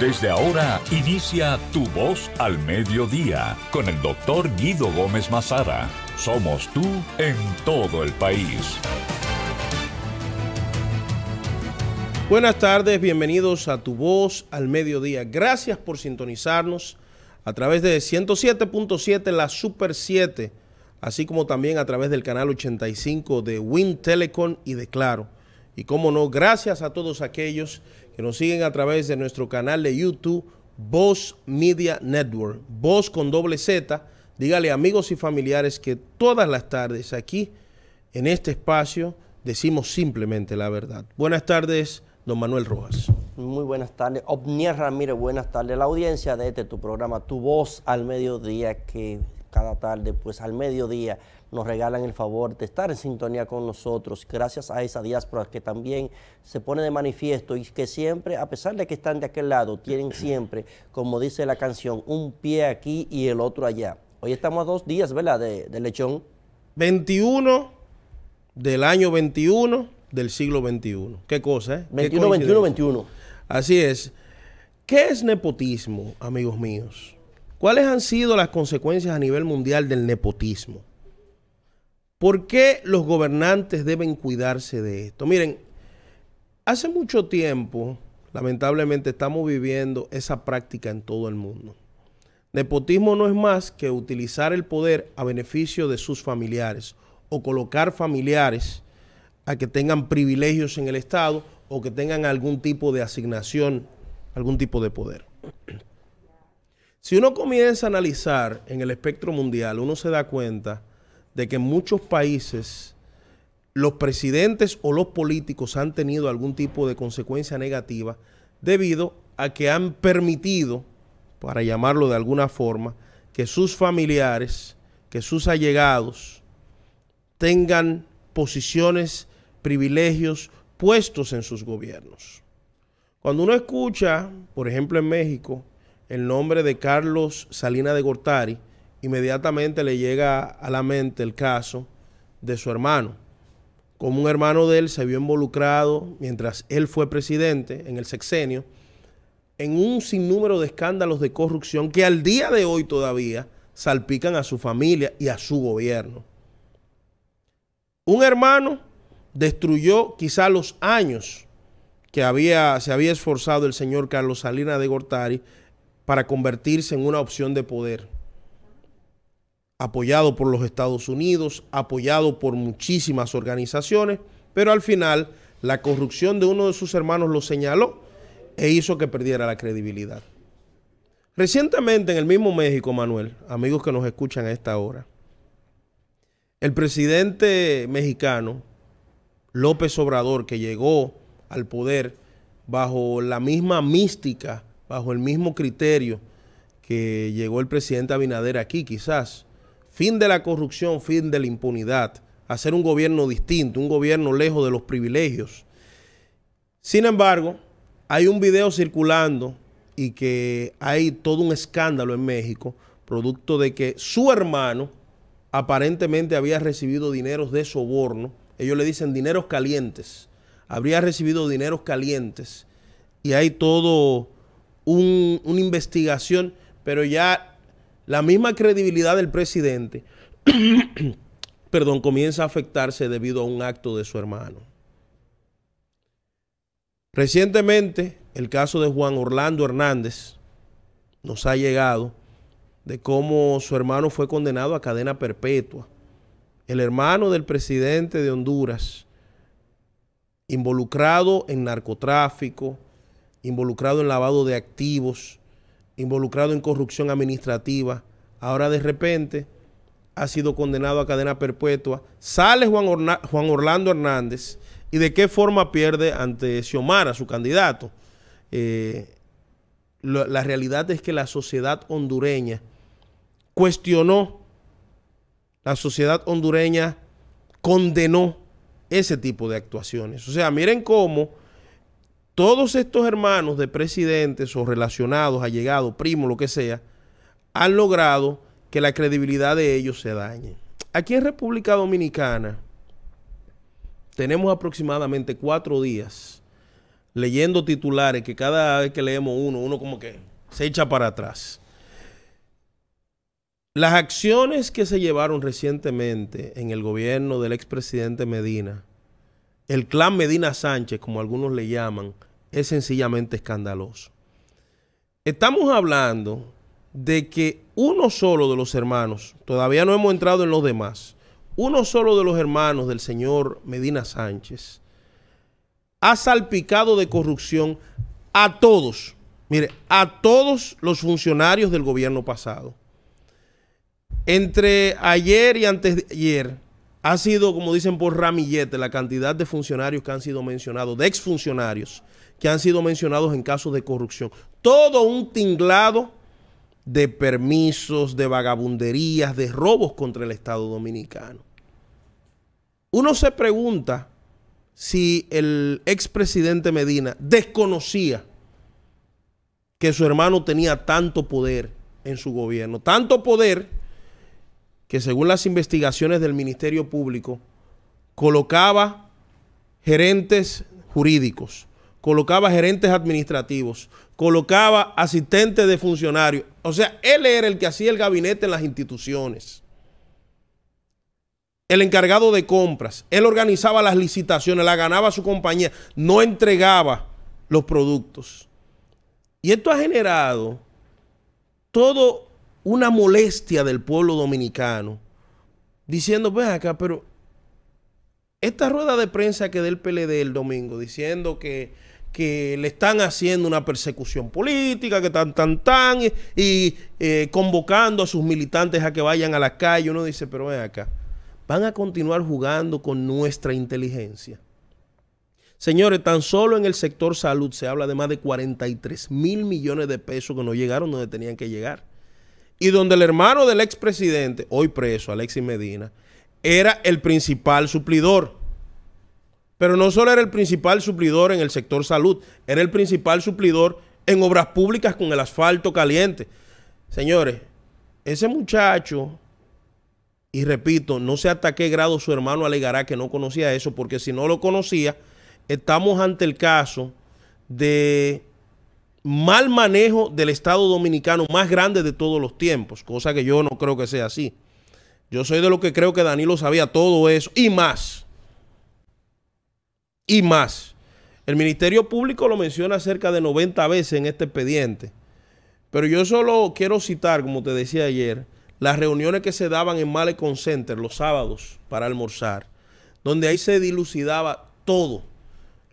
Desde ahora inicia Tu Voz al Mediodía con el doctor Guido Gómez Mazara. Somos tú en todo el país. Buenas tardes, bienvenidos a Tu Voz al Mediodía. Gracias por sintonizarnos a través de 107.7 La Super 7, así como también a través del canal 85 de Win Telecom y de Claro. Y cómo no, gracias a todos aquellos que nos siguen a través de nuestro canal de YouTube, Voz Media Network, Voz con doble Z. Dígale amigos y familiares que todas las tardes aquí, en este espacio, decimos simplemente la verdad. Buenas tardes, don Manuel Rojas. Muy buenas tardes. Obnier Ramírez, buenas tardes. La audiencia de este tu programa, Tu Voz al Mediodía, que cada tarde, pues al mediodía nos regalan el favor de estar en sintonía con nosotros, gracias a esa diáspora que también se pone de manifiesto y que siempre, a pesar de que están de aquel lado, tienen siempre, como dice la canción, un pie aquí y el otro allá. Hoy estamos a dos días, ¿verdad?, de, lechón. 21 del año 21 del siglo 21. Qué cosa, ¿eh? 21, 21, 21. Así es. ¿Qué es nepotismo, amigos míos? ¿Cuáles han sido las consecuencias a nivel mundial del nepotismo? ¿Por qué los gobernantes deben cuidarse de esto? Miren, hace mucho tiempo, lamentablemente, estamos viviendo esa práctica en todo el mundo. Nepotismo no es más que utilizar el poder a beneficio de sus familiares o colocar familiares a que tengan privilegios en el Estado o que tengan algún tipo de asignación, algún tipo de poder. Si uno comienza a analizar en el espectro mundial, uno se da cuenta de que en muchos países los presidentes o los políticos han tenido algún tipo de consecuencia negativa debido a que han permitido, para llamarlo de alguna forma, que sus familiares, que sus allegados tengan posiciones, privilegios puestos en sus gobiernos. Cuando uno escucha, por ejemplo en México, el nombre de Carlos Salina de Gortari, inmediatamente le llega a la mente el caso de su hermano. Como un hermano de él se vio involucrado mientras él fue presidente en el sexenio en un sinnúmero de escándalos de corrupción que al día de hoy todavía salpican a su familia y a su gobierno. Un hermano destruyó quizá los años que había, se había esforzado el señor Carlos Salinas de Gortari para convertirse en una opción de poder apoyado por los Estados Unidos, apoyado por muchísimas organizaciones, pero al final la corrupción de uno de sus hermanos lo señaló e hizo que perdiera la credibilidad. Recientemente en el mismo México, Manuel, amigos que nos escuchan a esta hora, el presidente mexicano López Obrador, que llegó al poder bajo la misma mística, bajo el mismo criterio que llegó el presidente Abinader aquí, quizás, Fin de la corrupción, fin de la impunidad. Hacer un gobierno distinto, un gobierno lejos de los privilegios. Sin embargo, hay un video circulando y que hay todo un escándalo en México, producto de que su hermano aparentemente había recibido dineros de soborno. Ellos le dicen dineros calientes. Habría recibido dineros calientes. Y hay todo una investigación, pero ya la misma credibilidad del presidente, perdón, comienza a afectarse debido a un acto de su hermano. Recientemente, el caso de Juan Orlando Hernández nos ha llegado de cómo su hermano fue condenado a cadena perpetua. El hermano del presidente de Honduras, involucrado en narcotráfico, involucrado en lavado de activos, involucrado en corrupción administrativa, ahora de repente ha sido condenado a cadena perpetua. Sale Juan, Orlando Hernández y de qué forma pierde ante Xiomara, su candidato. Eh, la realidad es que la sociedad hondureña cuestionó, la sociedad hondureña condenó ese tipo de actuaciones. O sea, miren cómo todos estos hermanos de presidentes o relacionados, allegados, primos, lo que sea, han logrado que la credibilidad de ellos se dañe. Aquí en República Dominicana tenemos aproximadamente cuatro días leyendo titulares que cada vez que leemos uno, uno como que se echa para atrás. Las acciones que se llevaron recientemente en el gobierno del expresidente Medina, el clan Medina Sánchez, como algunos le llaman, es sencillamente escandaloso. Estamos hablando de que uno solo de los hermanos, todavía no hemos entrado en los demás, uno solo de los hermanos del señor Medina Sánchez ha salpicado de corrupción a todos, mire, a todos los funcionarios del gobierno pasado. Entre ayer y antes de ayer ha sido, como dicen por ramillete, la cantidad de funcionarios que han sido mencionados, de exfuncionarios, que han sido mencionados en casos de corrupción. Todo un tinglado de permisos, de vagabunderías, de robos contra el Estado dominicano. Uno se pregunta si el expresidente Medina desconocía que su hermano tenía tanto poder en su gobierno, tanto poder que según las investigaciones del Ministerio Público colocaba gerentes jurídicos, colocaba gerentes administrativos, colocaba asistentes de funcionarios. O sea, él era el que hacía el gabinete en las instituciones. El encargado de compras, él organizaba las licitaciones, la ganaba su compañía, no entregaba los productos. Y esto ha generado todo una molestia del pueblo dominicano, diciendo, ve acá, pero esta rueda de prensa que del PLD el domingo, diciendo que que le están haciendo una persecución política, que tan tan tan y eh, convocando a sus militantes a que vayan a la calle. Uno dice, pero ven acá, van a continuar jugando con nuestra inteligencia. Señores, tan solo en el sector salud se habla de más de 43 mil millones de pesos que no llegaron donde tenían que llegar. Y donde el hermano del expresidente, hoy preso, Alexis Medina, era el principal suplidor. Pero no solo era el principal suplidor en el sector salud, era el principal suplidor en obras públicas con el asfalto caliente. Señores, ese muchacho, y repito, no sé hasta qué grado su hermano alegará que no conocía eso, porque si no lo conocía, estamos ante el caso de mal manejo del Estado dominicano más grande de todos los tiempos, cosa que yo no creo que sea así. Yo soy de lo que creo que Danilo sabía todo eso y más y más. El Ministerio Público lo menciona cerca de 90 veces en este expediente. Pero yo solo quiero citar, como te decía ayer, las reuniones que se daban en Malecon Center los sábados para almorzar, donde ahí se dilucidaba todo.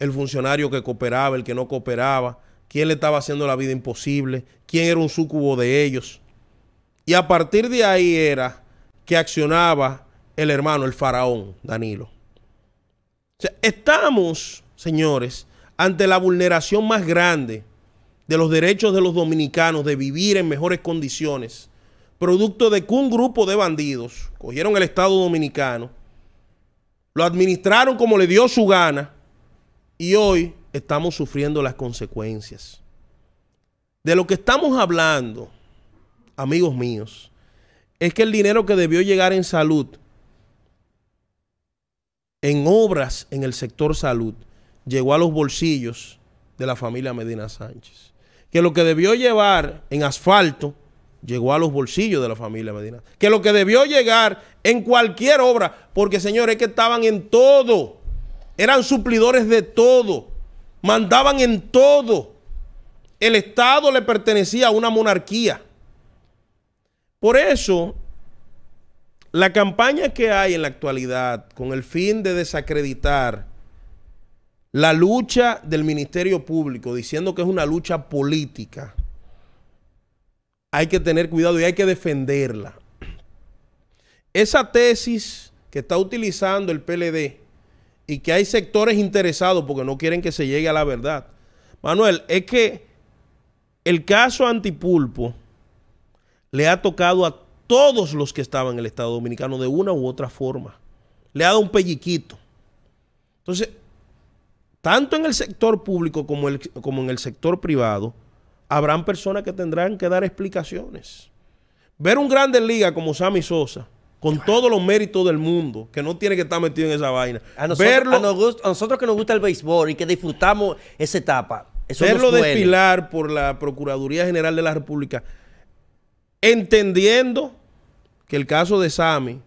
El funcionario que cooperaba, el que no cooperaba, quién le estaba haciendo la vida imposible, quién era un súcubo de ellos. Y a partir de ahí era que accionaba el hermano, el faraón, Danilo estamos, señores, ante la vulneración más grande de los derechos de los dominicanos de vivir en mejores condiciones, producto de que un grupo de bandidos cogieron el Estado dominicano, lo administraron como le dio su gana y hoy estamos sufriendo las consecuencias. De lo que estamos hablando, amigos míos, es que el dinero que debió llegar en salud en obras en el sector salud llegó a los bolsillos de la familia Medina Sánchez. Que lo que debió llevar en asfalto llegó a los bolsillos de la familia Medina. Que lo que debió llegar en cualquier obra, porque señores, que estaban en todo, eran suplidores de todo, mandaban en todo. El Estado le pertenecía a una monarquía. Por eso la campaña que hay en la actualidad con el fin de desacreditar la lucha del Ministerio Público, diciendo que es una lucha política, hay que tener cuidado y hay que defenderla. Esa tesis que está utilizando el PLD y que hay sectores interesados porque no quieren que se llegue a la verdad. Manuel, es que el caso Antipulpo le ha tocado a todos los que estaban en el Estado Dominicano de una u otra forma. Le ha dado un pelliquito. Entonces, tanto en el sector público como, en el sector privado, habrán personas que tendrán que dar explicaciones. Ver un grande liga como Sammy Sosa, con todos los méritos del mundo, que no tiene que estar metido en esa vaina. A nosotros, nosotros que nos gusta el béisbol y que disfrutamos esa etapa. Eso verlo desfilar por la Procuraduría General de la República Entendiendo que el caso de Sami,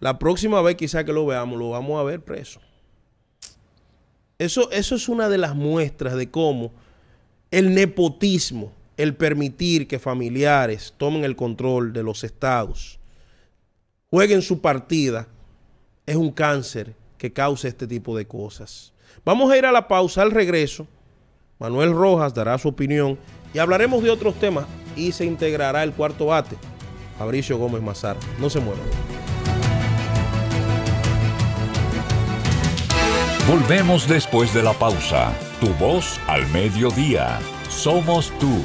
la próxima vez quizá que lo veamos, lo vamos a ver preso. Eso, eso es una de las muestras de cómo el nepotismo, el permitir que familiares tomen el control de los estados, jueguen su partida, es un cáncer que causa este tipo de cosas. Vamos a ir a la pausa, al regreso. Manuel Rojas dará su opinión y hablaremos de otros temas y se integrará el cuarto bate, Fabricio Gómez Mazar. No se muere. Volvemos después de la pausa. Tu voz al mediodía. Somos tú.